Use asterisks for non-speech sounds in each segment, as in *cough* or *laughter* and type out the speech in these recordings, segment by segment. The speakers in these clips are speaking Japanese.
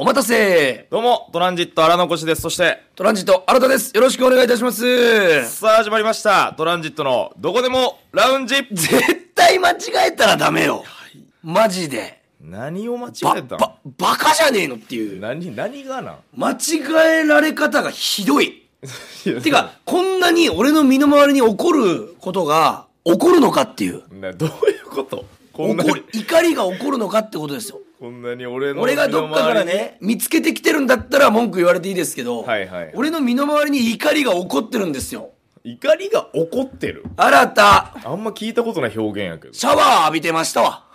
お待たせどうも、トランジット荒残しです。そして、トランジット新田です。よろしくお願いいたします。さあ、始まりました。トランジットのどこでもラウンジ。絶対間違えたらダメよ。マジで。何を間違えたば、バカじゃねえのっていう。何、何がな間違えられ方がひどい。てか、こんなに俺の身の回りに起こることが起こるのかっていう。どういうこと怒りが起こるのかってことですよ。こんなに俺の俺がどっかからね見つけてきてるんだったら文句言われていいですけど、はいはいはい俺の身の回りに怒りが起こってるんですよ怒りが怒ってる新たあんま聞いたことない表現やけどシャワー浴びてましたわ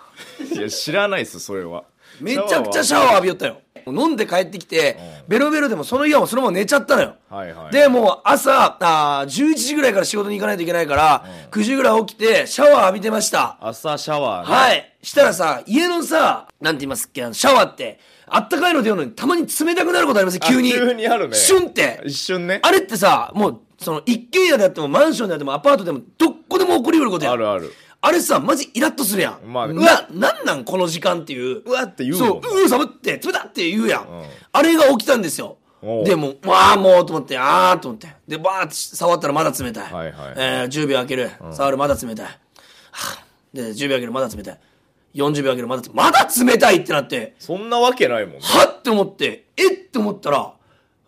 いや知らないっすそれはめちゃくちゃシャワー浴びよったよ飲んで帰ってきて、ベロベロでもその日はもうそのまま寝ちゃったのよ。はいはい、で、もう朝あ、11時ぐらいから仕事に行かないといけないから、9時ぐらい起きて、シャワー浴びてました。朝シャワー、ね、はい。したらさ、家のさ、なんて言いますっけ、シャワーって、あったかいの出るのに、たまに冷たくなることあります急に。急にあるね。シュンって。一瞬ね。あれってさ、もう、その、一軒家であっても、マンションであっても、アパートでも、どこでも起こりうることやあるある。あれさ、マジイラッとするやん。まあうわ、なんなんこの時間っていう。うわって言うそんう、うう、寒って、冷たって言うやん。んあれが起きたんですよでもう、ああ、もうと思って、ああと思って。で、バーって触ったらまだ冷たい。はいはいえー10秒開ける。触る、まだ冷たい。はあで、10秒開ける、まだ冷たい。40秒開ける、まだ冷たい。まだ冷たいってなって、そんなわけないもんねはって思って、えって思ったら、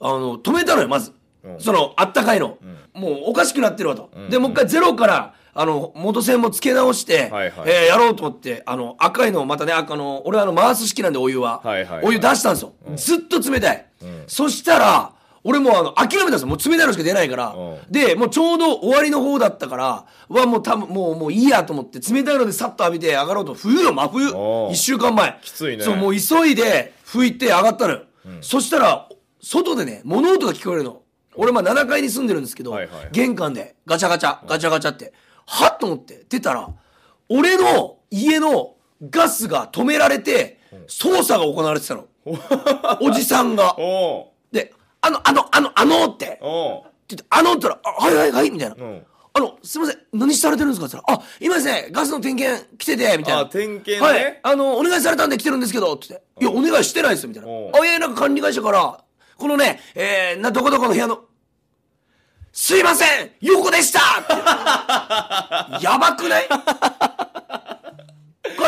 あの、止めたのよ、まず。うんその、あったかいの。もうおかしくなってるわと。で、もう一回ゼロから、あの、元栓も付け直して、はいはい、えー、やろうと思って、あの、赤いのをまたね、赤の、俺あの、回す式なんで、お湯は。はいはいはい、お湯出したんですよ、うん。ずっと冷たい。うん、そしたら、俺もあの諦めたんですよもう冷たいのしか出ないから、うん、でもうちょうど終わりの方だったからはもう多もうもういいやと思って冷たいのでさっと浴びて上がろうと冬よ真冬1週間前きついねそうもう急いで拭いて上がったの、うん、そしたら外でね物音が聞こえるの俺まあ7階に住んでるんですけど、はいはいはい、玄関でガチャガチャガチャガチャって。うんはっと思って出たら俺の家のガスが止められて捜査が行われてたの *laughs* おじさんがで「あのあのあのあの」ってって言って「あの」って言ったら「はいはいはい」みたいな「あのすいません何されてるんですか?」って言ったら「あ今ですねガスの点検来てて」みたいな「点検、ね、はいあのお願いされたんで来てるんですけど」って言って「いやお願いしてないです」みたいな「あいやなんか管理会社からこのね、えー、などこどこの部屋のすいません横でした *laughs* やばくない *laughs*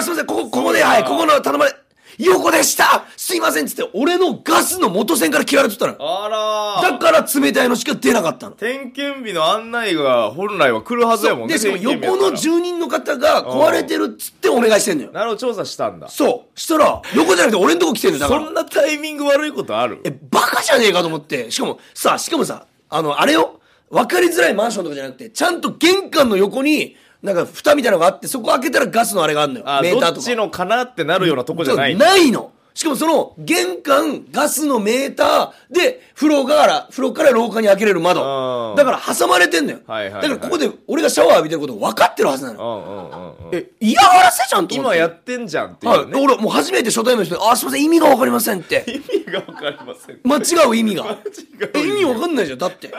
すいません、ここ、ここで、はい、ここの頼まれ、横でしたすいませんっつって、俺のガスの元栓から切られとったの。あらだから冷たいのしか出なかったの。点検日の案内が本来は来るはずやもんね。で、しかも横の住人の方が壊れてるっつってお願いしてんのよ。なるほど、調査したんだ。そう。したら、横じゃなくて俺んとこ来てんのよ、だから。そんなタイミング悪いことあるえ、バカじゃねえかと思って。しかも、さ、しかもさ、あの、あれよ。分かりづらいマンションとかじゃなくて、ちゃんと玄関の横に、なんか蓋みたいなのがあって、そこ開けたらガスのあれがあるのよ。あメーターとか。どっちのかなってなるようなとこじゃない。ないの。しかもその玄関ガスのメーターで風呂から風呂から廊下に開けれる窓だから挟まれてんのよ、はいはいはい、だからここで俺がシャワー浴びてること分かってるはずなの、え嫌がらせじゃんと今やってんじゃんっていう、ね、はい、俺もう初めて初対面の人に「あすいません意味が分 *laughs* かりません」って意味が分かりません間違う意味が意味分かんないじゃんだって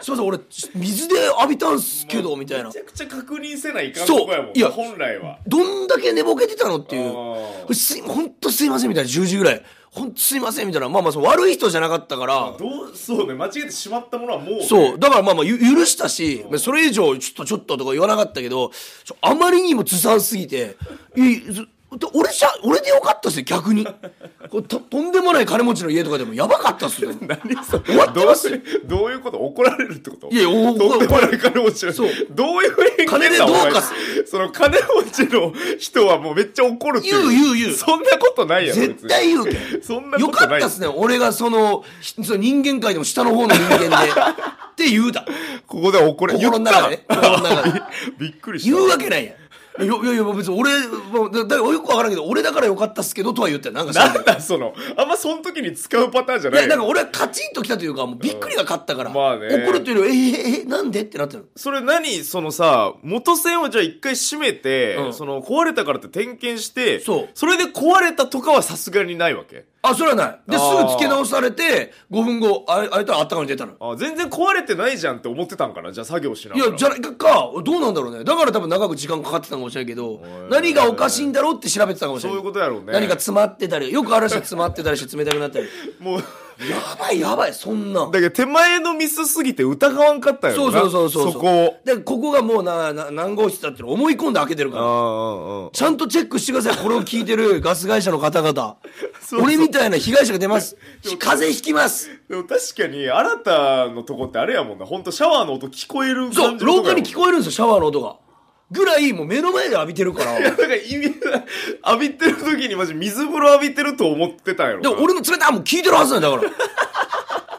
すいません俺水で浴びたんすけど、みたいなめちゃくちゃ確認せないかんとこやもんいや本来はどんだけ寝ぼけてたのっていうすいほんとすいませんみたいなたいな10時ぐらい。ほんすいませんみたいなまあまあそ悪い人じゃなかったからどうそうね間違えてしまったものはもう、ね、そうだからまあまあ許したし、それ以上ちょっとちょっととか言わなかったけどあまりにもずさんすぎてい俺じゃ俺でよかったっすよ逆にととんでもない金持ちの家とかでもやばかったっすよ *laughs* 何それ終わってますよどういうこと怒られるってこといやおとんでもない金持ちのそうどういう偏見金でどう前かすその金持ちの人はもうめっちゃ怒るってい言う言う言うそんなことないやろ絶対言うけん別にそんなこよかったっすね俺がそのその人間界でも下の方の人間で *laughs* って言うだここで怒れ心の中で心の中で *laughs* びっくりした言うわけないやんいやいやいや別に俺だだよく分からんけど俺だからよかったっすけどとは言ってなんかなんだそのあんまその時に使うパターンじゃないいやなんか俺はカチンときたというかもうびっくりが勝ったから、うんまあね、怒るというよりええー、なんでってなってるそれ何そのさ元栓をじゃあ一回閉めて、うん、その壊れたからって点検してそれで壊れたとかはさすがにないわけあ、それはない。で、すぐ付け直されて、5分後、ああれとあったかに出たの。あ、全然壊れてないじゃんって思ってたんかな。じゃあ作業しながら。いや、じゃか、か、どうなんだろうね。だから多分長く時間かかってたのかもしれないけど、何がおかしいんだろうって調べてたかもしれない。そういうことやろうね。何か詰まってたり、よくある人詰まってたりして冷たくなったり。もうやばいやばい、そんな。だけど手前のミスすぎて疑わんかったよそうそうそうそう。そこを。で、ここがもうな、な何号室だって思い込んで開けてるから。ちゃんとチェックしてください、これを聞いてる *laughs* ガス会社の方々。そうそう俺みたいな被害者が出ます。風邪ひきます。でも確かに、あなたのとこってあれやもんな。ほんとシャワーの音聞こえるそう、廊下に聞こえるんですよ、シャワーの音が。ぐらいもう目の前で浴びてるから。ん *laughs* か意味浴びてる時にマジ水風呂浴びてると思ってたんやろでも俺の冷たいもう聞いてるはずなんだから。*laughs*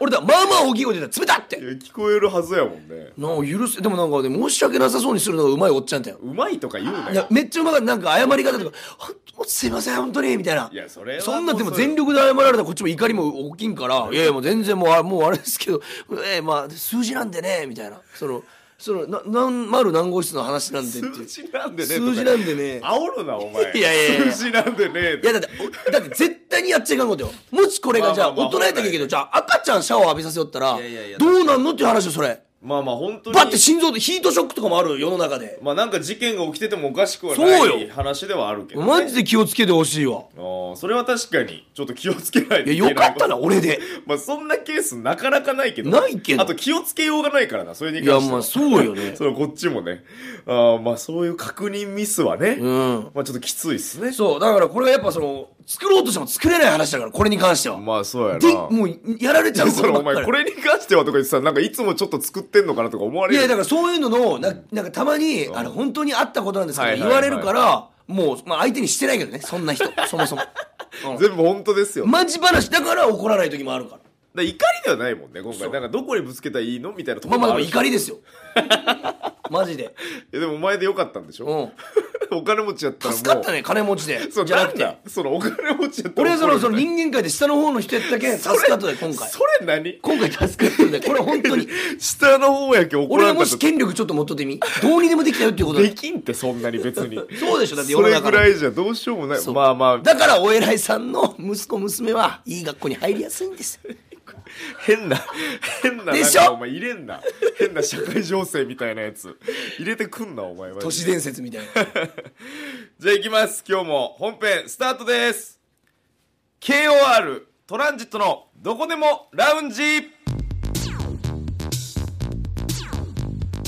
俺だ、まあまあ大きい声で冷たって聞こえるはずやもんねなあ、許せ、でもなんかね、申し訳なさそうにするのがうまいおっちゃんっよ。うまいとか言うないやめっちゃうまかった。なんか謝り方とか、本当すいません、本当に、みたいな。いやそれそんな、でも全力で謝られたらこっちも怒りも大きいんから、いやいや、もう全然もうあ、もうあれですけど、ええまあ、数字なんでね、みたいな。その、そのな何丸何号室の話なんでって数字なんでね数字なんでね煽るなお前いやいやいや数字なんでねいやだってだって絶対にやっちゃいかんことよもしこれがじゃあ大人やったらいいけどじゃあ赤ちゃんシャワー浴びさせよったらどうなんのっていう話よそれまあまあ本当にバッて心臓でヒートショックとかもある世の中でまあなんか事件が起きててもおかしくはそうないよ話ではあるけど、ね、マジで気をつけてほしいわあーそれは確かにちょっと気をつけないいとやいや、よかったな俺で *laughs* まあそんなケースなかなかないけどないけどあと気をつけようがないからなそれにい関やしてはまあそうよね *laughs* そのこっちもねあまあそういう確認ミスはね、うんまあちょっときついっすねそうだからこれがやっぱその作ろうとしても作れない話だから、これに関しては。まあそうやな。もうやられちゃう *laughs* それお前、これに関してはとか言ってさ、なんかいつもちょっと作ってんのかなとか思われる。いや、だからそういうのの、ななんかたまに、あれ、本当にあったことなんですけど、言われるから、もう、まあ相手にしてないけどね、そんな人、*laughs* そもそも。全部本当ですよ。マジ話だから怒らない時もあるから。だ怒りではないもんね今回なんかどこにぶつけたらいいのみたいなところまあまあ怒りですよ *laughs* マジでいやでもお前でよかったんでしょ、うんお金持ちやったらもう助かったね金持ちでそうじゃなくてそのお金持ちやった俺らはそのその人間界で下の方の人やったけん助かったで今回それ何今回助かったでこれ本当に *laughs* 下の方やけ怒俺らがんかもし権力ちょっと持っとってみどうにでもできたよっていうことだできんってそんなに別に *laughs* そうでしょだって俺それぐらいじゃどうしようもないまあまあだからお偉いさんの息子娘はいい学校に入りやすいんですよ変な変ななんかお前入れんな変な社会情勢みたいなやつ入れてくんなお前は都市伝説みたいな *laughs* じゃあいきます今日も本編スタートです KOR トランジットのどこでもラウンジ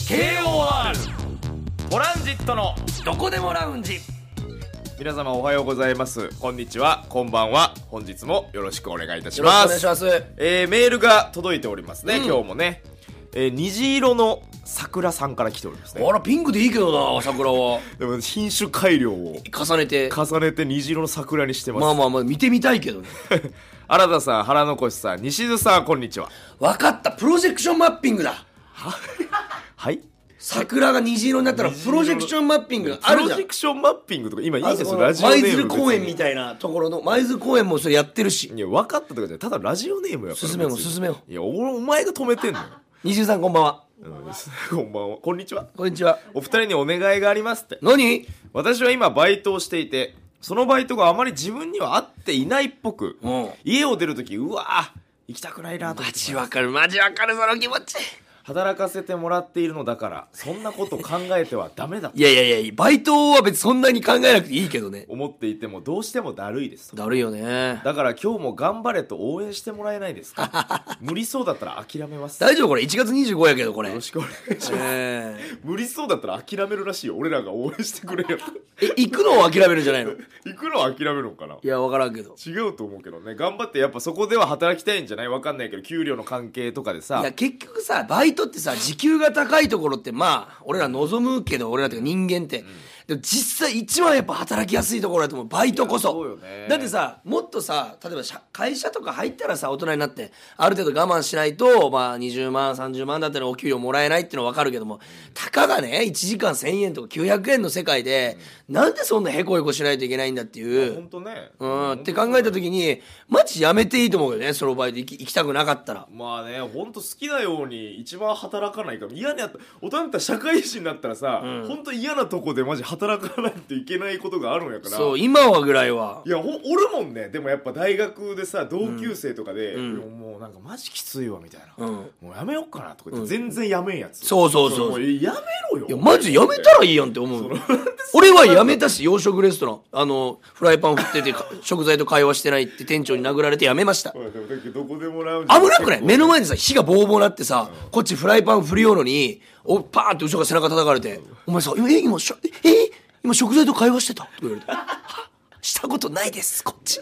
KOR トランジットのどこでもラウンジ皆様おはようございますこんにちはこんばんは本日もよろしくお願いいたします。よろしくお願いします。えー、メールが届いておりますね、うん、今日もね。えー、虹色の桜さんから来ておりますねあらピンクでいいけどな桜は *laughs* でも品種改良を重ねて重ねて虹色の桜にしてますまあまあまあ見てみたいけどね *laughs* 新田さん腹残しさん西津さんこんにちは分かったプロジェクションマッピングだ *laughs* はい桜が虹色になったらプロジェクションマッピングがあるプロジェクションマッピングとか今いいですよラジオネ舞ーム鶴公園みたいなところの舞鶴公園もそれやってるしいや分かったとかじゃないただラジオネームやから進めよう進めよいやおお前が止めてんのよ、23こんばんは *laughs* こんばんはこんにちはこんにちはお二人にお願いがありますって何私は今バイトをしていてそのバイトがあまり自分には合っていないっぽく、うん家を出るときうわー行きたくないなとマジわかるマジわかるその気持ち働かせてもらっているのだからそんなこと考えてはダメだいやいやいやバイトは別にそんなに考えなくていいけどね思っていてもどうしてもだるいですとだるいよねだから今日も頑張れと応援してもらえないですか *laughs* 無理そうだったら諦めます大丈夫これ1月25やけどこれよろしくお願いします、えー、無理そうだったら諦めるらしいよ俺らが応援してくれよえ行くのを諦めるんじゃないの *laughs* 行くのを諦めるのかないや分からんけど違うと思うけどね頑張ってやっぱそこでは働きたいんじゃないわかんないけど給料の関係とかでさいや結局さバイトってさ時給が高いところってまあ俺ら望むけど俺らって人間って、で実際一番やっぱ働きやすいところだと思うバイトこそそ、ね、だってさもっとさ例えば会社とか入ったらさ大人になってある程度我慢しないと、まあ、20万30万だったらお給料もらえないっていうのは分かるけどもたかがね1時間1,000円とか900円の世界で、うん、なんでそんなへこへこしないといけないんだっていう本当ねうんって考えた時にマジやめていいと思うよねそのバイト行き行きたくなかったらまあね本当好きなように一番働かないから嫌になった大人になったら社会人になったらさ、うん、本当嫌なとこでマジ働働かないといけないことがあるんやからそう今はぐらいはいやおるもんねでもやっぱ大学でさ同級生とかで、うんうもうなんかマジきついわみたいな、うんもうやめようかなとか言って全然やめんやつ、そうそうそうもやめろよいやよマジやめたらいいやんって思う俺はやめたし洋食レストランあのフライパン振ってて *laughs* 食材と会話してないって店長に殴られてやめましたどこでもラウ危なくない目の前にさ火がボーボーなってさこっちフライパン振るようのにおパーンって後ろから背中叩かれて「お前さえ今え今食材と会話してた」とか言われて「したことないですこっち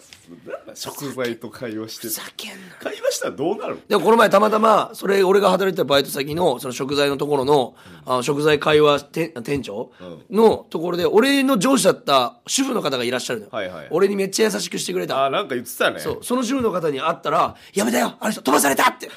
食材と会話してふざけんな会話したらどうなるでもこの前たまたまそれ俺が働いてたバイト先のその食材のところの,、あの食材会話店店長のところで俺の上司だった主婦の方がいらっしゃるのよ、はいはい、俺にめっちゃ優しくしてくれたあなんか言ってたねそうその主婦の方に会ったら「やめたよあの人飛ばされた!」って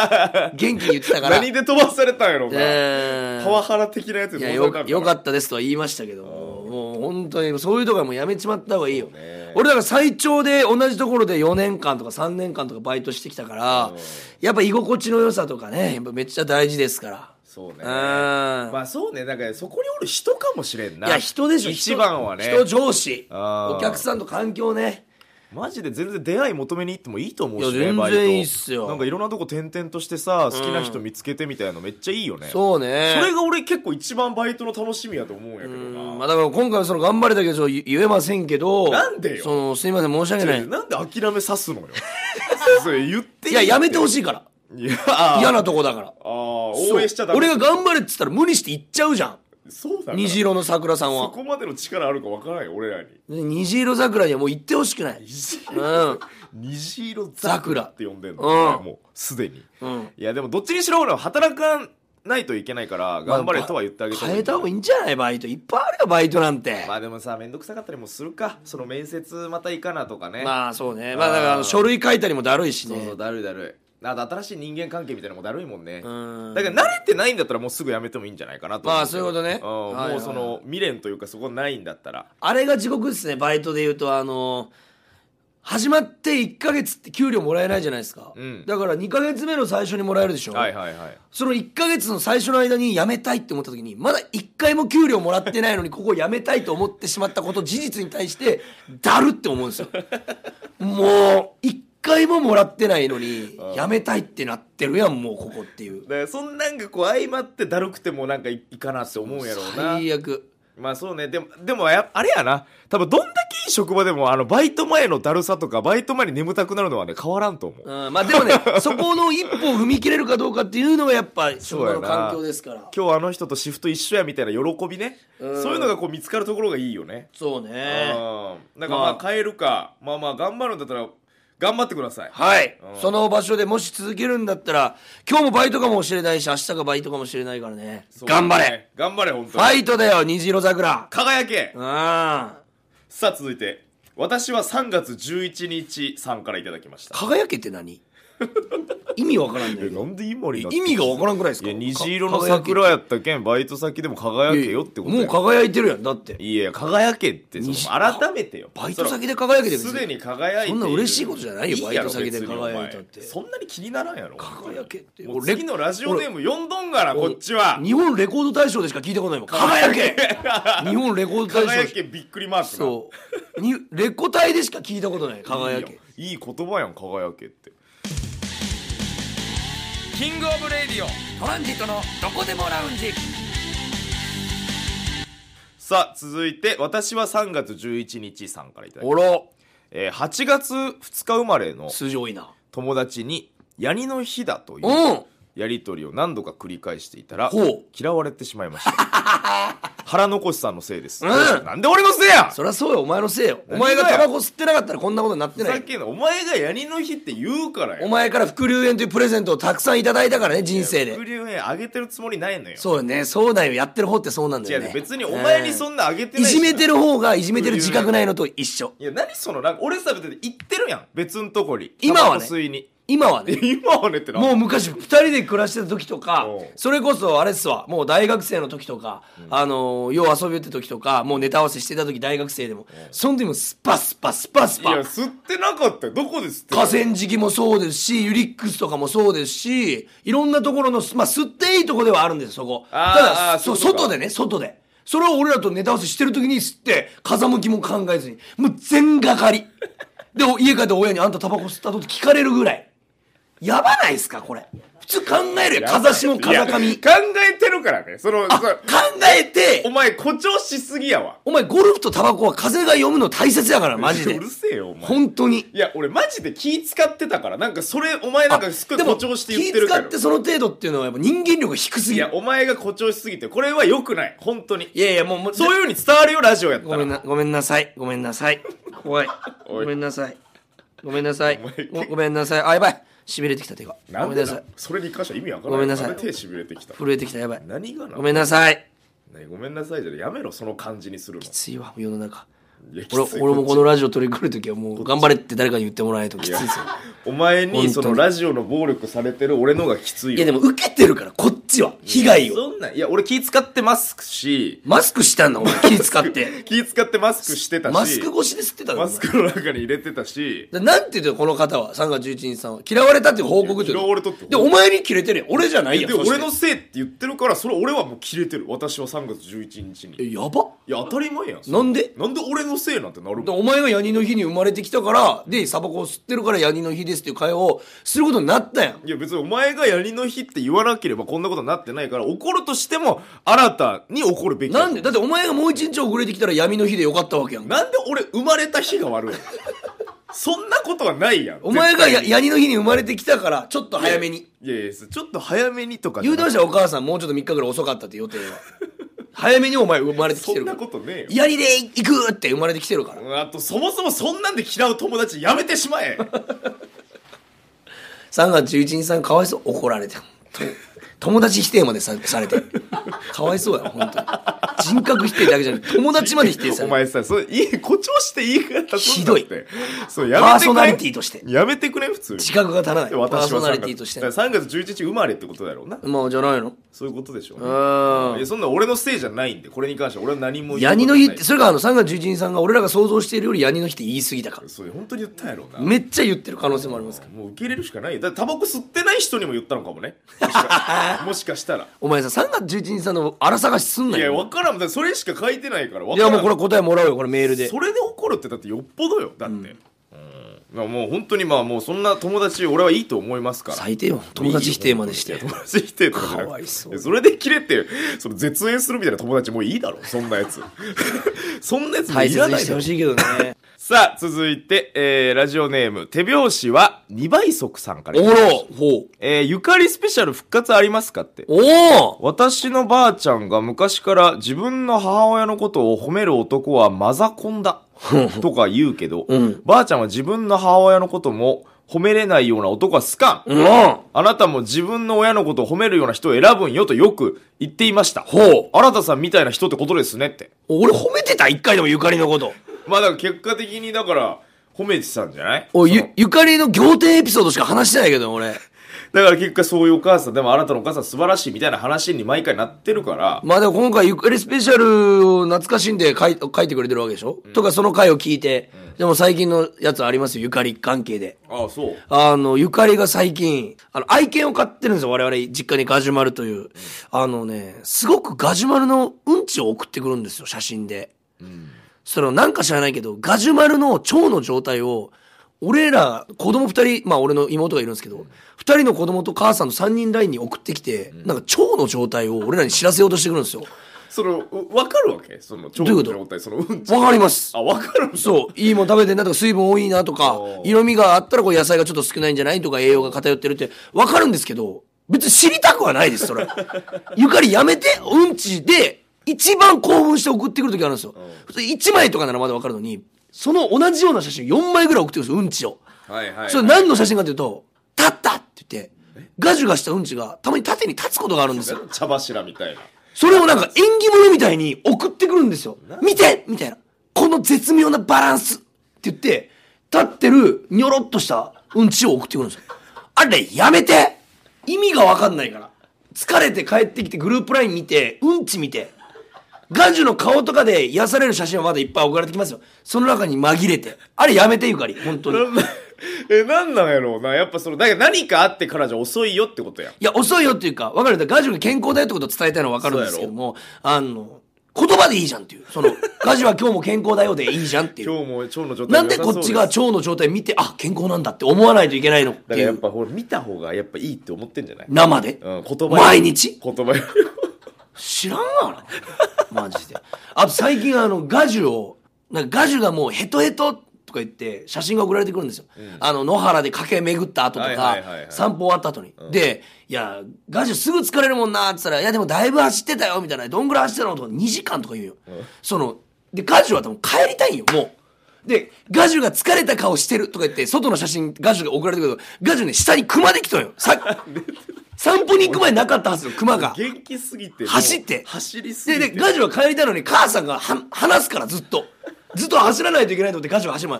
*laughs* 元気に言ってたから何で飛ばされたんやろおえパワハラ的なやつでよかったですとは言いましたけどももう本当にそういうとこはもうやめちまった方がいいよ、ね、俺だから最長で同じところで4年間とか3年間とかバイトしてきたから、やっぱ居心地の良さとかねやっぱめっちゃ大事ですからそうねまあそうねだからそこにおる人かもしれんないや人でしょ一番はね人上司お客さんと環境ねマジで全然出会い求めに行ってもいいと思うしね全然いいっすよなんかいろんなとこ転々としてさ好きな人見つけてみたいのめっちゃいいよね、そうねそれが俺結構一番バイトの楽しみやと思うんやけどなまあ、だから今回はその頑張れたけど言えませんけどなんでよそのすいません申し訳ないなんで諦めさすのよ *laughs* それ言っていややめてほしいからいや嫌なとこだからああ応援しちゃダメ俺が頑張れっつったら無理して行っちゃうじゃんそうだ虹色の桜さんそはこまでの力あるかわからない俺らに虹色桜にはもう行ってほしくない虹色桜って呼んでんの、うんもうすでに、いやでもどっちにしろ俺は働かないといけないから頑張れとは言ってあげて変えた方がいいんじゃないバイトいっぱいあるよバイトなんてまあでもさ面倒くさかったりもするかその面接また行かなとかね、まあそうねまあだから書類書いたりもだるいしねそうそうだるいだるあと新しい人間関係みたいなのもだるいもんねだから慣れてないんだったらもうすぐやめてもいいんじゃないかなとまあそういうことね、はいはい、もうその未練というかそこないんだったらあれが地獄ですねバイトで言うとあの始まって1か月って給料もらえないじゃないですか、うん、だから2か月目の最初にもらえるでしょ、はいはいはい、その1か月の最初の間に辞めたいって思った時にまだ1回も給料もらってないのにここを辞めたいと思ってしまったこと事実に対してだるって思うんですよ *laughs* もう1回ももらってないのにやめたいってなってるやんもうここっていうだからそんなんかこう相まってだるくてもなんかいいかなって思うやろうな最悪まあそうねでもでもやあれやな多分どんだけいい職場でもあのバイト前のだるさとかバイト前に眠たくなるのはね変わらんと思う、うん、まあでもね *laughs* そこの一歩を踏み切れるかどうかっていうのはやっぱ職場の環境ですから今日あの人とシフト一緒やみたいな喜びね、うん、そういうのがこう見つかるところがいいよねそうねなんかまあ変えるか、まあまあ頑張るんだったら頑張ってくださいはい、その場所でもし続けるんだったら今日もバイトかもしれないし明日がバイトかもしれないからね、ね、頑張れ頑張れ本当にファイトだよ虹色桜輝けあさあ続いて私は3月11日さんからいただきました輝けって何 *laughs* 意味わからんねんなんでイモリ意味がわからんくらいですかいや虹色の桜やったけんバイト先でも輝けよってこともう輝いてるやんだっていや輝けって改めてよバイト先で輝けてるすでに輝いてそんな嬉しいことじゃないよバイト先で輝いたってそんなに気にならんやろ輝けって次のラジオネーム呼んどんからこっちは日本レコード大賞でしか聞いたことないもん輝け日本レコード大賞輝けびっくりマークそうにレコ大でしか聞いたことない輝けいい言葉やん輝けってキングオブレディオトランジットのどこでもラウンジさあ続いて私は3月11日さんからいただきおましらた、えー、8月2日生まれの数字多いな友達にヤニの日だといううんやり取りを何度か繰り返していたら嫌われてしまいました *laughs* 腹残しさんのせいです、うんなんで俺のせいやそりゃそうよお前のせいよお前がタバコ吸ってなかったらこんなことになってなさっいきのお前がヤニの日って言うからお前から副流煙というプレゼントをたくさんいただいたからね人生で流煙あげてるつもりないのよそうよねそうだよやってる方ってそうなんだ違よう別にお前にそんなあげてないいじめてる方がいじめてる自覚ないのと一緒いや何そのなんか俺さ別に言ってるやん別んとこに今はね吸いに今はね今はねってなもう昔二人で暮らしてた時とかそれこそあれっすわもう大学生の時とか、あのよう遊びってた時とかもうネタ合わせしてた時大学生でも、その時もスパスパスパスいやパ吸ってなかったよどこですって河川敷もそうですしユリックスとかもそうですしいろんなところの、まあ、吸っていいとこではあるんですよそこあただあそう外でね外でそれを俺らとネタ合わせしてる時に吸って風向きも考えずにもう全がかりで家帰って親に「あんたタバコ吸った?」とって聞かれるぐらいやばないですかこれ普通考えるよ風下風上考えてるからねその考えてお前誇張しすぎやわお前ゴルフとタバコは風が読むの大切やからマジで *laughs* うるせえよお前本当にいや俺マジで気使ってたからなんかそれお前なんかすっ誇張して言ってるけど気使ってその程度っていうのはやっぱ人間力低すぎいやお前が誇張しすぎてこれはよくない本当にいやいやもうそういうふうに伝わるよラジオやったらごめんなごめんなさいごめんなさい怖い *laughs* ごめんなさいごめんなさいご。めんなさい。あ、やばい。しびれてきた手が。ごめんなさい。それに関しては意味わからない。ごめんなさい。手れてきた。震えてきた、やばい。何がなごめんなさい。ごめんなさいじゃやめろ、その感じにするの。きついわ、世の中。俺俺もこのラジオ取り来る時はもう頑張れって誰かに言ってもらえときついですよお前にそのラジオの暴力されてる俺のがきついよいやでも受けてるからこっちは被害をそんないや俺気使ってマスクしマスクしたんだ俺気使って *laughs* 気使ってマスクしてたしマスク越しで吸ってたマスクの中に入れてたしなんて言うとこの方は3月11日さんは嫌われたっていう報告嫌われたってでお前にキレてるやん俺じゃないやで俺のせいって言ってるからそれ俺はもうキレてる私は3月11日にえやばいや当たり前やんなんでなんで俺のせいなんてなるもんお前がヤニの日に生まれてきたからでサバコを吸ってるからヤニの日ですっていう会話をすることになったやんいや別にお前がヤニの日って言わなければこんなことになってないから怒るとしても新たに怒るべきなんでだってお前がもう一日遅れてきたら闇の日でよかったわけやんなんで俺生まれた日が悪いそんなことはないやんお前がヤニの日に生まれてきたからちょっと早めにいやいやちょっと早めにとか言うてましたお母さんもうちょっと3日ぐらい遅かったって予定は早めにお前生まれてきてるからそんなことねえよやりで行くって生まれてきてるからあとそもそもそんなんで嫌う友達やめてしまえ3 *laughs* 月11日さんかわいそう怒られて友達否定までさされて *laughs* かわいそうや本当に人格否定だけじゃなくて友達まで否定されてお前さそれいい誇張して言い方ひどいそうやめてパーソナリティとしてやめてくれ普通自覚が足らないパーソナリティとして3月11日生まれってことだろうなまあじゃないのそういうことでしょう、ね、そんな俺のせいじゃないんでこれに関しては俺は何もヤニの日ってそれがあの3月11日さんが俺らが想像しているよりヤニの日って言い過ぎたからそれ本当に言ったやろうなめっちゃ言ってる可能性もありますからもう受け入れるしかないよだってタバコ吸ってない人にも言ったのかもね *laughs* もしかしたらお前さ3月11日さんの荒探しすんないや分からんそれしか書いてないから分いからやんもうこれ答えもらうよこれメールでそれで怒るってだってよっぽどよだって、うんもう本当にまあもうそんな友達俺はいいと思いますから最低よ友達否定までして友達否定とかじゃなかわいそうそれでキレてその絶縁するみたいな友達もういいだろそんなやつ *laughs* そんなやつもうい切らないしてだほしいけどねさあ、続いて、えー、ラジオネーム、手拍子は2倍速さんからいらほう。えー、ゆかりスペシャル復活ありますかって。おお私のばあちゃんが昔から自分の母親のことを褒める男はマザコンだ。*laughs* とか言うけど、うん、ばあちゃんは自分の母親のことも、褒めれないような男は好かん、うん、あなたも自分の親のことを褒めるような人を選ぶんよとよく言っていました。ほう。新田さんみたいな人ってことですねって。俺褒めてた一回でもゆかりのこと。まあだから結果的にだから褒めてたんじゃないおゆ、ゆかりの仰天エピソードしか話してないけど、俺。だから結果そういうお母さん、でもあなたのお母さん素晴らしいみたいな話に毎回なってるから。まあでも今回ゆっくりスペシャルを懐かしんで書い書いてくれてるわけでしょ、うん、とかその回を聞いて、うん、でも最近のやつありますよ、ゆかり関係で。ああ、そう。あの、ゆかりが最近、あの、愛犬を飼ってるんですよ、我々実家にガジュマルという。あのね、すごくガジュマルのうんちを送ってくるんですよ、写真で。うんそのなんか知らないけど、ガジュマルの腸の状態を、俺ら子供二人まあ俺の妹がいるんですけど、うん、人の子供と母さんの三人ラインに送ってきて、うん、なんか腸の状態を俺らに知らせようとしてくるんですよ。そのわかるわけその腸の状態そのうんち。わかりますあわかるそういいもん食べてんなとか水分多いなとか色味があったらこう野菜がちょっと少ないんじゃないとか栄養が偏ってるってわかるんですけど別に知りたくはないですそれ *laughs* ゆかりやめてうんちで一番興奮して送ってくる時あるんですよ、普1枚とかならまだ分かるのにその同じような写真4枚ぐらい送ってくるんですようんちを、はいはいはい、それ何の写真かというと「立った!」って言ってガジュガしたうんちがたまに縦に立つことがあるんですよ茶柱みたいなそれをなんか縁起物みたいに送ってくるんですよ見てみたいなこの絶妙なバランスって言って立ってるニョロっとしたうんちを送ってくるんですよあれやめて意味が分かんないから疲れて帰ってきてグループライン見てうんち見てガンジュの顔とかで癒される写真はまだいっぱい送られてきますよ。その中に紛れて。あれやめてゆかり、本当に。*laughs* え、なんなんやろうな。やっぱその、だから何かあってからじゃ遅いよってことや。いや、遅いよっていうか、わかるだガジュが健康だよってことを伝えたいのはわかるんですけども、あの、言葉でいいじゃんっていう。その、*laughs* ガジは今日も健康だよでいいじゃんっていう。今日も腸の状態なんでこっちが腸の状態見て、あ、健康なんだって思わないといけないのっていう。だからやっぱほら、見た方がやっぱいいって思ってんじゃない生で、うん、言葉毎日言葉知らんわ、マジで。あと最近あの、ガジュを、なんかガジュがもうヘトヘトとか言って写真が送られてくるんですよ、うん、あの野原で駆け巡った後とか、散歩終わった後に、うん、で「いやガジュすぐ疲れるもんな」っつったら「いやでもだいぶ走ってたよ」みたいな「どんぐらい走ってたの?」とか2時間とか言うよ、うん、そのでガジュは多分帰りたいんよもうで、ガジュが疲れた顔してるとか言って、外の写真、ガジュが送られてくるガジュね、下に熊できたよ。さ *laughs* 散歩に行く前なかったはずよ、熊が。元気すぎて。走って。走りすぎて。で、でガジュは帰りたいのに、母さんがは話すから、ずっと。ずっと走らないといけないと思って、ガジュは走る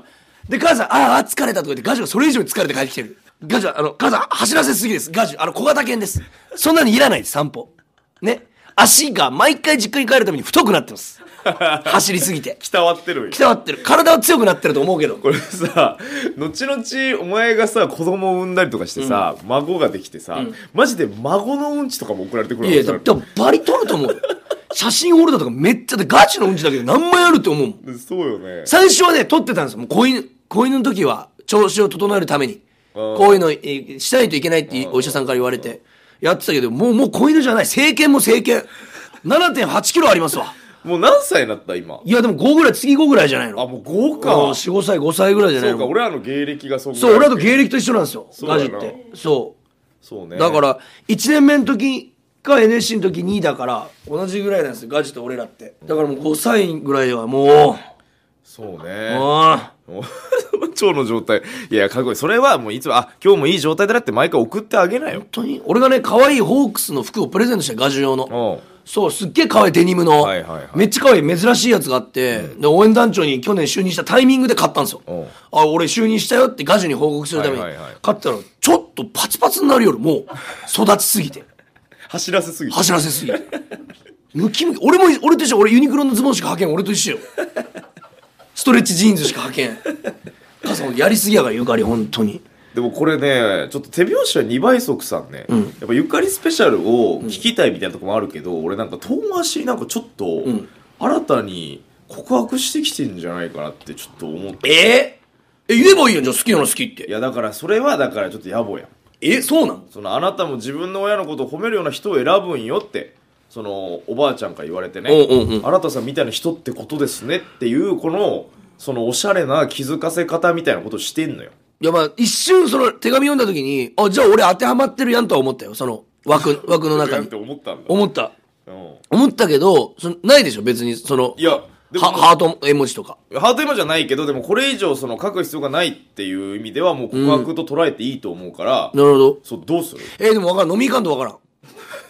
で、母さん、ああ、疲れたとか言って、ガジュがそれ以上に疲れて帰ってきてる。ガジュは、あの、母さん、走らせすぎです。ガジュ、あの、小型犬です。そんなにいらないです、散歩。ね。足が毎回じっくり帰るために太くなってます。*laughs* 走りすぎて。きたわってるきわってる。体は強くなってると思うけど。これさ、後々お前がさ、子供を産んだりとかしてさ、うん、孫ができてさ、うん、マジで孫のうんちとかも送られてくるいやいや、でもバリ取ると思う。*laughs* 写真ホルダーとかめっちゃでガチのうんちだけど何枚あるって思うそうよね。最初はね、撮ってたんですもう子犬、子犬の時は調子を整えるために。こういうのしたいといけないってお医者さんから言われて。やってたけど、もう、もう子犬じゃない。成犬も成犬。7.8キロありますわ。もう何歳になった今。いや、でも5ぐらい、次5ぐらいじゃないの。あ、もう5か。4、5歳、5歳ぐらいじゃないの。そうか、俺らの芸歴がそそう、俺らと芸歴と一緒なんですよ。ガジって。そう。そうね。だから、1年目の時が NSC の時2位だから、同じぐらいなんですよ。ガジと俺らって。だからもう5歳ぐらいはもう、そうね。腸 *laughs* の状態。いや、かっこいい。それはもういつも、あ、今日もいい状態だなって毎回送ってあげなよ。本当に俺がね、可愛いホークスの服をプレゼントしたガジュ用の。そう、すっげえ可愛いデニムの、はいはいはい。めっちゃ可愛い珍しいやつがあって、うん、で応援団長に去年就任したタイミングで買ったんですよ。あ、俺就任したよってガジュに報告するために、買ったら、ちょっとパツパツになるよりもう、育ちすぎて。*laughs* 走らせすぎて。走らせすぎて。ムキムキ。俺も、俺と一緒、俺ユニクロのズボンしか履けん、俺と一緒よ。トレッチジーンズしか履けん母さんやりすぎやからゆかり本当にでもこれねちょっと手拍子は2倍速さんね、うん、やっぱゆかりスペシャルを聞きたいみたいなとこもあるけど、うん、俺なんか遠回しになんかちょっと新たに告白してきてんじゃないかなってちょっと思って、えー、え言えばいいよじゃあ好きなの好きっていやだからそれはだからちょっと野暮やんえそうなのそのあなたも自分の親のことを褒めるような人を選ぶんよってそのおばあちゃんから言われてね、うんうんうん、新さんみたいな人ってことですねっていうこのそのおしゃれな気づかせ方みたいなことしてんのよいやまあ一瞬その手紙読んだ時にあじゃあ俺当てはまってるやんとは思ったよその枠 *laughs* 枠の中に思ったんだ思った、うん、思ったけどそないでしょ別にそのいやハート絵文字とかハート絵文字じゃないけどでもこれ以上その書く必要がないっていう意味ではもう告白と捉えていいと思うから、うん、なるほどそうどうするえー、でも分からん飲み行かんと分からん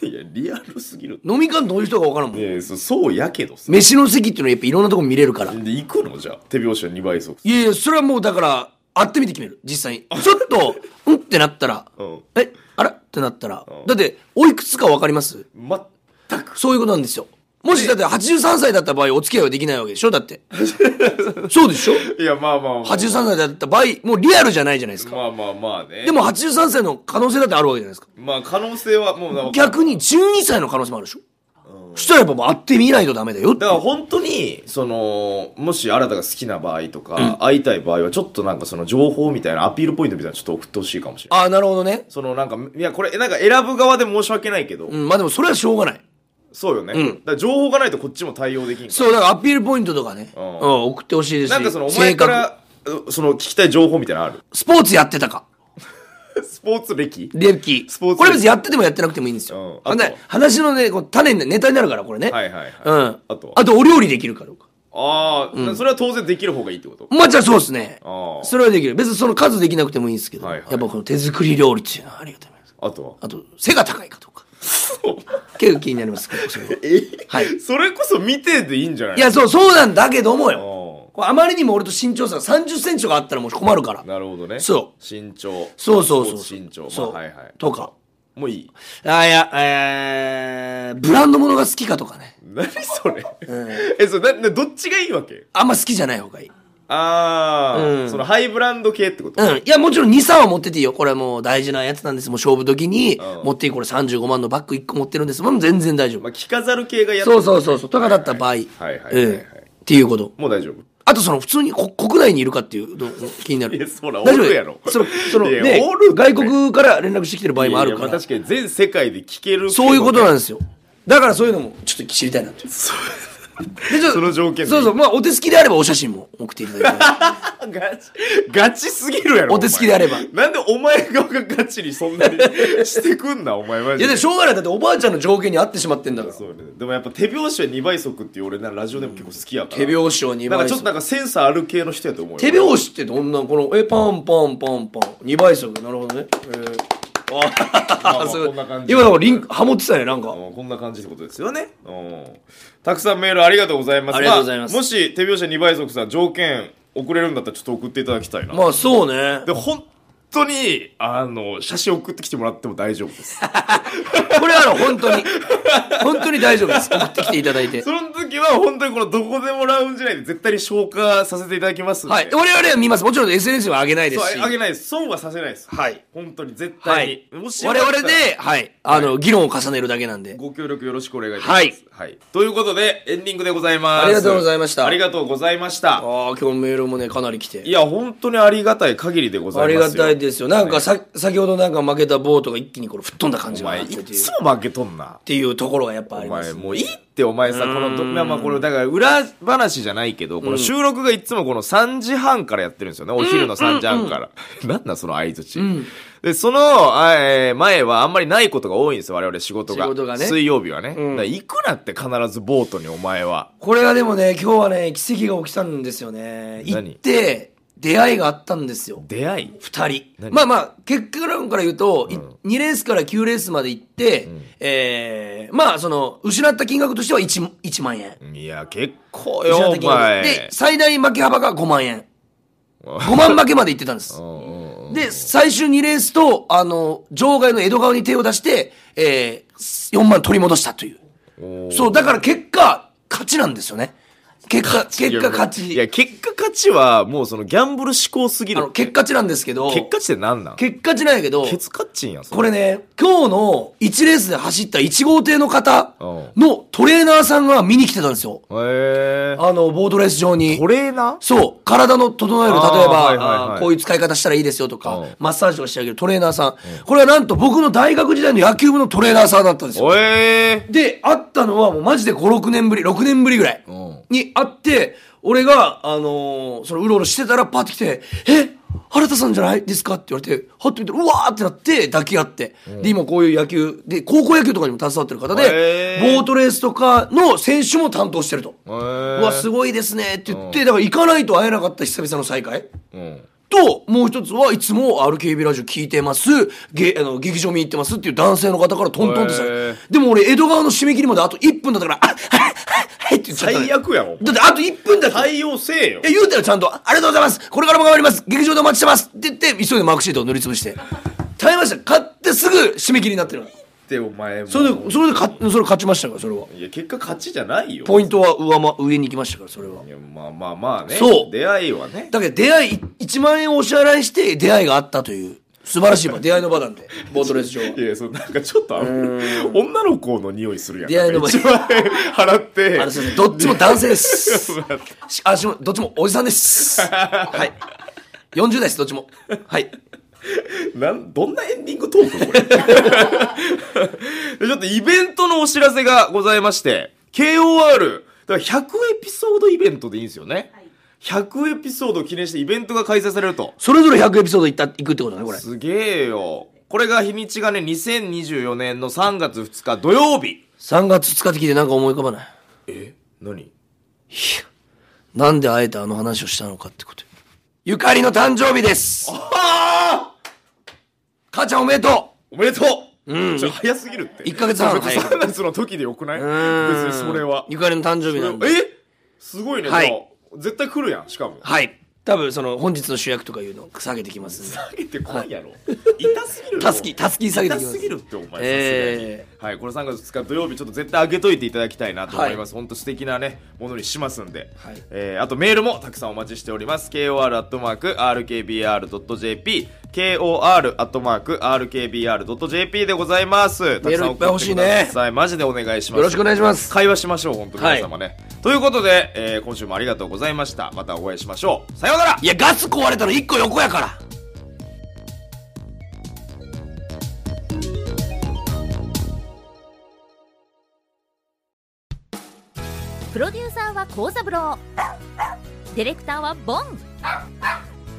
いやリアルすぎる飲み会どういう人か分からんもんそうやけどさ飯の席っていうのはやっぱいろんなとこ見れるからで行くのじゃあ手拍子は2倍速いやいやそれはもうだから会ってみて決める実際にちょっと *laughs* うんってなったら、うんえあらってなったら、うんだっておいくつか分かります全くそういうことなんですよもしだって83歳だった場合お付き合いはできないわけでしょだって。*laughs* そうでしょいや、まあまあまあ。?83 歳だった場合、もうリアルじゃないじゃないですか。まあまあまあね。でも83歳の可能性だってあるわけじゃないですか。まあ可能性はもうな逆に12歳の可能性もあるでしょそしたらやっぱもう会ってみないとダメだよってだから本当に、その、もし新たが好きな場合とか、会いたい場合は、ちょっとなんかその情報みたいな、アピールポイントみたいなのちょっと送ってほしいかもしれない。ああ、なるほどね。そのなんか、いや、これ、なんか選ぶ側で申し訳ないけど、うん、まあでもそれはしょうがない。そうよね、うん、だから情報がないとこっちも対応できんそうだからアピールポイントとかね、うん、送ってほしいですしなんかそのお前からその聞きたい情報みたいなのあるスポーツやってたか *laughs* スポーツ歴歴。スポーツこれ別にやっててもやってなくてもいいんですよ。うん、話のね、こう種、ネタになるから、これね。はいはいはい。うん。あとあとお料理できるかどうか。ああ、うん、それは当然できる方がいいってことまあじゃあそうですね。それはできる。別にその数できなくてもいいんですけど、はいはい、やっぱこの手作り料理っていうのはありがたいます。あとはあと、背が高いかと。結構気になりますそれ *laughs* はいそれこそ見てでいいんじゃないいやそうそうなんだけどもようこれあまりにも俺と身長差3 0ンチとかあったらもう困るからなるほどねそう身長そうそうそう身長そうまあはいはいとかもういいあいやえー、ブランドものが好きかとかね何それ、えそれどっちがいいわけあんま好きじゃない方がいいああ、うん、そのハイブランド系ってことうん。いや、もちろん2、3は持ってていいよ。これはもう大事なやつなんです。もう勝負時に、持っていいこれ35万のバッグ1個持ってるんです。もう全然大丈夫。まあ、着飾る系がやそうそうそうそう。とかだった場合。はいはい、はい、うん。っていうこと。もう大丈夫。あとその普通に国内にいるかっていうの気になる。いや、そら、やろ。その、その、ね、外国から連絡してきてる場合もあるから。いやいや確かに全世界で聞ける、ね、そういうことなんですよ。だからそういうのもちょっと知りたいなって。その条件そうそう、まあ、お手すきであればお写真も送っていただいて *laughs* ガチ、ガチすぎるやろ。お手すきであれば。なんでお前側がガチにそんなにしてくんな、*laughs* お前マジで。いや、でもしょうがない。だっておばあちゃんの条件に合ってしまってんだから。そうね。でもやっぱ手拍子は2倍速っていう俺ならラジオでも結構好きやから。手拍子を2倍速。なんかちょっとなんかセンサーある系の人やと思うよ。手拍子ってどんな、この、え、パンパンパンパン。2倍速。なるほどね。えーあ *laughs* あ、そう。今なんかリンク、ハモってたね、なんか。こんな感じってことですよね。うん。たくさんメールありがとうございます。ありがとうございます。まあ、もし手拍子2倍速さん条件送れるんだったらちょっと送っていただきたいな。まあそうね。で、本当に、あの、写真送ってきてもらっても大丈夫です。*laughs* これはあの、本当に。本当に大丈夫です。送ってきていただいて。その時は本当にこのどこでもラウンジ内で絶対に消化させていただきますで。はい。我々は見ます。もちろん SNS は上げないですし。あげないです。損はさせないです。はい。本当に絶対に。我々で、はい。あの、議論を重ねるだけなんで。ご協力よろしくお願いいたします。ははいということで、エンディングでございます。ありがとうございましたありがとうございましああ今日メールもね、かなり来いや、本当にありがたい限りでございますありがたいですよ。なんかさ、先ほどなんか負けたボートが一気にこれ吹っ飛んだ感じおがあっていていうつも負けとんな。っていうところがやっぱありま前、す。もういいってお前さ、この、まあまあこれ、だから裏話じゃないけど、この収録がいつもこの3時半からやってるんですよね。お昼の3時半から。*laughs* なんだその相槌。で、その、えー、前はあんまりないことが多いんですよ、我々仕事が。仕事がね。水曜日はね。うん、行くなって必ずボートにお前は。これはでもね、今日はね、奇跡が起きたんですよね。行って、出会いがあったんですよ。出会い二人。まあまあ、結果論から言うと、うん、2レースから9レースまで行って、うん、えー、まあ、その、失った金額としては 1, 1万円。いや、結構よ、お前。で、最大負け幅が5万円。5 *laughs* 万負けまで行ってたんです。で、最終2レースと、あの、場外の江戸川に手を出して、えー、4万取り戻したという。そう、だから結果、勝ちなんですよね。結果、結果勝ち。いや、結果勝ちは、もうそのギャンブル思考すぎる。あの、結果値なんですけど。結果値って何なん結果値なんやけど。ケツカッチンやこれね、今日の1レースで走った1号艇の方のトレーナーさんが見に来てたんですよ。へあの、ボートレース上に。トレーナーそう。体の整える、例えば、はいこういう使い方したらいいですよとか、マッサージをしてあげるトレーナーさん。これはなんと僕の大学時代の野球部のトレーナーさんだったんですよ。で、会ったのはもうマジで5、6年ぶり、6年ぶりぐらいに会って、俺が、あのー、そのうろうろしてたらパッて来て、え原田さんじゃないですかって言われて、はって見て、うわーってなって、抱き合って。うん、で、今こういう野球、で、高校野球とかにも携わってる方で、ボートレースとかの選手も担当してると。うわ、すごいですねって言って、うん、だから行かないと会えなかった久々の再会。うんと、もう一つはいつも RKB ラジオ聞いてます、げあの劇場見に行ってますっていう男性の方からトントンってさでも俺、江戸川の締め切りまであと1分だったから、あ、はいって言っちゃった、最悪やろ。だってあと1分だって。対応せえよ。え、言うたらちゃんと。ありがとうございます。これからも頑張ります。劇場でお待ちしてます。って言って、急いでマークシートを塗りつぶして。耐えました。買ってすぐ締め切りになってるで、お前も。それで、それでか、それ勝ちましたから、それは。いや、結果勝ちじゃないよ。ポイントは上,、ま、上に行きましたから、それは。いやまあまあまあね。そう出会いはね。だけど出会い、1万円お支払いして出会いがあったという。素晴らしい出会いの場なんでボートレース場はいやそうなんかちょっと女の子の匂いするやん出会いの場1万円払ってあすどっちも男性です *laughs* あしもどっちもおじさんですはい40代ですどっちもはいなんどんなエンディングトークこれ *laughs* ちょっとイベントのお知らせがございまして KOR だから100エピソードイベントでいいんですよね、はい100エピソード記念してイベントが開催されると。それぞれ100エピソードいった、いくってことね、これ。すげえよ。これが日にちがね、2024年の3月2日土曜日。3月2日って聞いてなんか思い浮かばない。え何いや、なんであえてあの話をしたのかってこと。ゆかりの誕生日ですああ母ちゃんおめでとうおめでとううん。ちょ早すぎるって。一ヶ月半早い3 *laughs* 月の時でよくないうんにそれは。ゆかりの誕生日なんえすごいね、はい絶対来るやんしかもはい多分その本日の主役とかいうの下げてきます下げてこいやろ、はい、痛すぎるたすきたすき下げてきます痛すぎるってお前さすがに、えー、はいこれ3月2日土曜日ちょっと絶対上げといていただきたいなと思います、はい、本当素敵なねものにしますんで、はい、えー、あとメールもたくさんお待ちしております kor.rkbr.jp kor.rkbr.jp でございますたくさん送ってください、ね、マジでお願いしますよろしくお願いします会話しましょう本当皆様ね、はいということで、えー、今週もありがとうございました。またお会いしましょう。さようならいや、ガス壊れたの一個横やからプロデューサーは幸三郎ディレクターはボン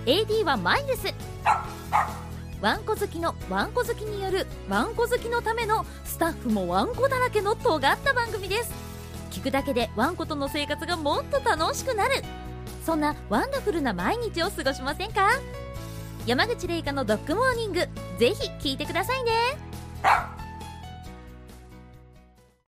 AD はマイルスわんこ好きのわんこ好きによるわんこ好きのためのスタッフもわんこだらけの尖った番組です聞くだけでワンコとの生活がもっと楽しくなるそんなワンダフルな毎日を過ごしませんか山口玲香のドッグモーニングぜひ聞いてくださいね